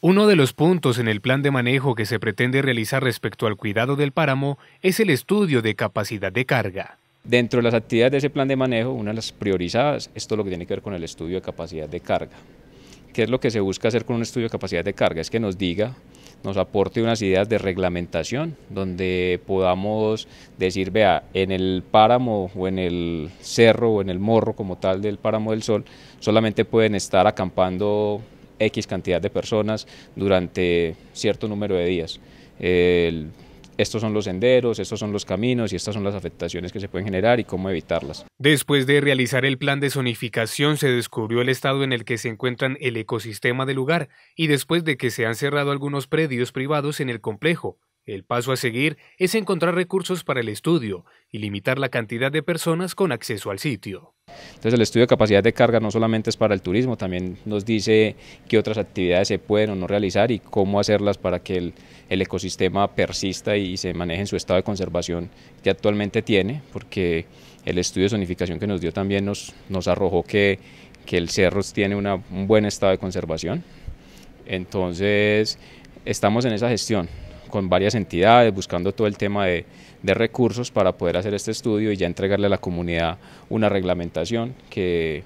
Uno de los puntos en el plan de manejo que se pretende realizar respecto al cuidado del páramo es el estudio de capacidad de carga. Dentro de las actividades de ese plan de manejo, una de las priorizadas es lo que tiene que ver con el estudio de capacidad de carga. ¿Qué es lo que se busca hacer con un estudio de capacidad de carga? Es que nos diga, nos aporte unas ideas de reglamentación, donde podamos decir, vea, en el páramo o en el cerro o en el morro como tal del páramo del sol, solamente pueden estar acampando X cantidad de personas durante cierto número de días. estos son los senderos, estos son los caminos y estas son las afectaciones que se pueden generar y cómo evitarlas. Después de realizar el plan de zonificación, se descubrió el estado en el que se encuentran el ecosistema del lugar y después de que se han cerrado algunos predios privados en el complejo, el paso a seguir es encontrar recursos para el estudio y limitar la cantidad de personas con acceso al sitio. Entonces el estudio de capacidad de carga no solamente es para el turismo, también nos dice qué otras actividades se pueden o no realizar y cómo hacerlas para que el, ecosistema persista y se maneje en su estado de conservación que actualmente tiene, porque el estudio de zonificación que nos dio también nos, arrojó que, el cerros tiene un buen estado de conservación. Entonces estamos en esa gestión, con varias entidades, buscando todo el tema de, de, recursos para poder hacer este estudio y ya entregarle a la comunidad una reglamentación que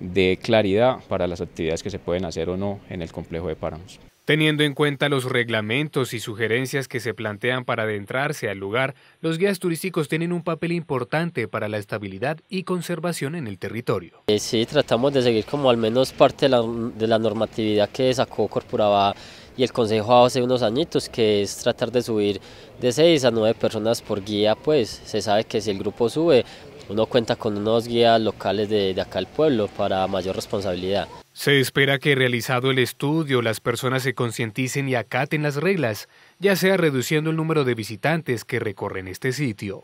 dé claridad para las actividades que se pueden hacer o no en el complejo de páramos. Teniendo en cuenta los reglamentos y sugerencias que se plantean para adentrarse al lugar, los guías turísticos tienen un papel importante para la estabilidad y conservación en el territorio. Eh, sí, tratamos de seguir como al menos parte de la, normatividad que sacó Corporaba y el consejo hace unos añitos que es tratar de subir de 6 a 9 personas por guía, pues se sabe que si el grupo sube, uno cuenta con unos guías locales de, acá al pueblo para mayor responsabilidad. Se espera que realizado el estudio las personas se concienticen y acaten las reglas, ya sea reduciendo el número de visitantes que recorren este sitio.